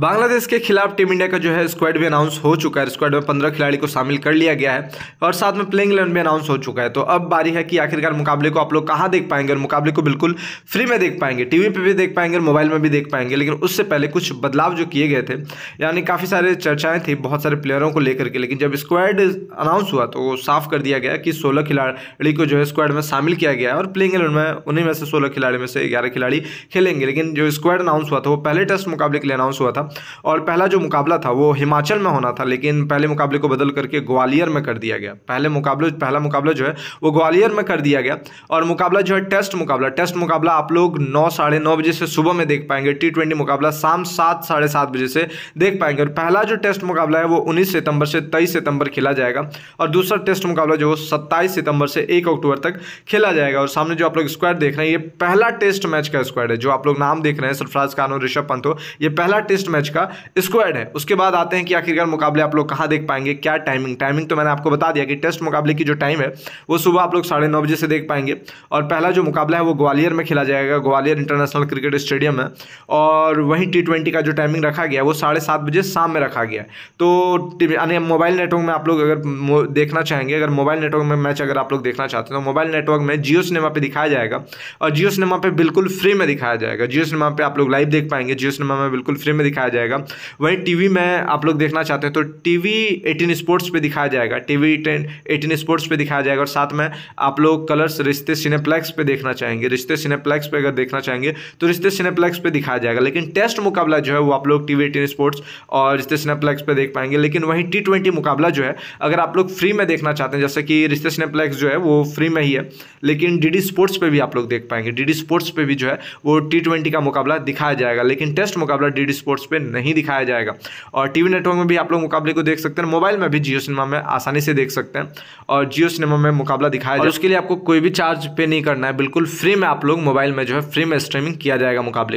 बांग्लादेश के खिलाफ team India का जो है स्क्वाड भी अनाउंस हो चुका है स्क्वाड में पंद्रह खिलाड़ी को शामिल कर लिया गया है और साथ में प्लेइंग इलेवन भी अनाउंस हो चुका है तो अब बारी है कि आखिरकार मुकाबले को आप लोग कहाँ देख पाएंगे और मुकाबले को बिल्कुल फ्री में देख पाएंगे टीवी पे भी देख पाएंगे और मोबाइल में भी देख पाएंगे लेकिन उससे पहले कुछ बदलाव जो किए गए थे यानी काफ़ी सारे चर्चाएँ थी बहुत सारे प्लेयरों को लेकर के लेकिन जब स्क्वाड अनाउंस हुआ तो साफ कर दिया गया कि सोलह खिलाड़ी को जो है स्क्वाड में शामिल किया गया है और प्लेइंग इलेवन में उन्हीं में से सोलह खिलाड़ी में से ग्यारह खिलाड़ी खेलेंगे लेकिन जो स्क्वाड अनाउंस हुआ था वो पहले टेस्ट मुकाबले के लिए अनाउंस हुआ था और पहला जो मुकाबला था वो हिमाचल में होना था लेकिन पहले मुकाबले को बदल करके ग्वालियर में कर दिया गया पहले मुकाबले पहला मुकाबला जो है वो ग्वालियर में कर दिया गया और मुकाबला जो है टेस्ट मुकाबला टेस्ट मुकाबला आप लोग नौ साढ़े नौ बजे से सुबह में देख पाएंगे टी ट्वेंटी मुकाबला शाम सात साढ़े सात बजे से देख पाएंगे और पहला जो टेस्ट मुकाबला है वो उन्नीस सितंबर से तेईस सितंबर खेला जाएगा और दूसरा टेस्ट मुकाबला जो सत्ताईस सितंबर से एक अक्टूबर तक खेला जाएगा और सामने जो आप लोग स्क्वाड देख रहे हैं ये पहला टेस्ट मैच का स्क्वाड है जो आप लोग नाम देख रहे हैं सरफराज खान और ऋषभ पंत हो ये पहला टेस्ट मैच मैच का स्क्वाड है उसके बाद आते हैं कि आखिरकार मुकाबले आप लोग कहाँ देख पाएंगे क्या टाइमिंग टाइमिंग तो मैंने आपको बता दिया कि टेस्ट मुकाबले की जो टाइम है वो सुबह आप लोग साढ़े बजे से देख पाएंगे और पहला जो मुकाबला है वो ग्वालियर में खेला जाएगा ग्वालियर इंटरनेशनल क्रिकेट स्टेडियम है और वहीं टी का जो टाइमिंग रखा गया वो साढ़े बजे शाम में रखा गया तो यानी मोबाइल नेटवर्क में आप लोग अगर देखना चाहेंगे अगर मोबाइल नेटवर्क में मैच अगर आप लोग देखना चाहते हैं तो मोबाइल नेटवर्क में जियो सिनेमा पर दिखाया जाएगा और जियो सिनेमा पर बिल्कुल फ्री में दिखाया जाएगा जियो सिनेमा पर आप लोग लाइव देख पाएंगे जियो सिनेमा में बिल्कुल फ्री में दिखाया दिखाया जाएगा वहीं टीवी में आप लोग देखना चाहते हैं तो टीवी एटीन स्पोर्ट्स पे दिखाया जाएगा टीवी एटीन स्पोर्ट्स पे दिखाया जाएगा और साथ में आप लोग कलर्स रिश्ते सिनेप्लेक्स पे देखना चाहेंगे रिश्ते सिनेप्लेक्स पे अगर देखना चाहेंगे तो रिश्ते सिनेप्लेक्स पे दिखाया जाएगा लेकिन टेस्ट मुकाबला जो है वो आप लोग टीवी एटीन स्पोर्ट्स और रिश्ते सिनेप्लेक्स पर देख पाएंगे लेकिन वहीं टी ट्वेंटी मुकाबला जो है अगर आप लोग फ्री में देखना चाहते हैं जैसे कि रिश्ते सिनेप्लेक्स जो है वो फ्री में ही है लेकिन डी स्पोर्ट्स पर भी आप लोग देख पाएंगे डी स्पोर्ट्स पर भी जो है वो टी का मुकाबला दिखाया जाएगा लेकिन टेस्ट मुकाबला डी स्पोर्ट्स पे नहीं दिखाया जाएगा और टीवी नेटवर्क में भी आप लोग मुकाबले को देख सकते हैं मोबाइल में भी जियो सिनेमा में आसानी से देख सकते हैं और जियो सिनेमा में मुकाबला दिखाया जाए उसके लिए आपको कोई भी चार्ज पे नहीं करना है बिल्कुल फ्री में आप लोग मोबाइल में जो है फ्री में स्ट्रीमिंग किया जाएगा मुकाबले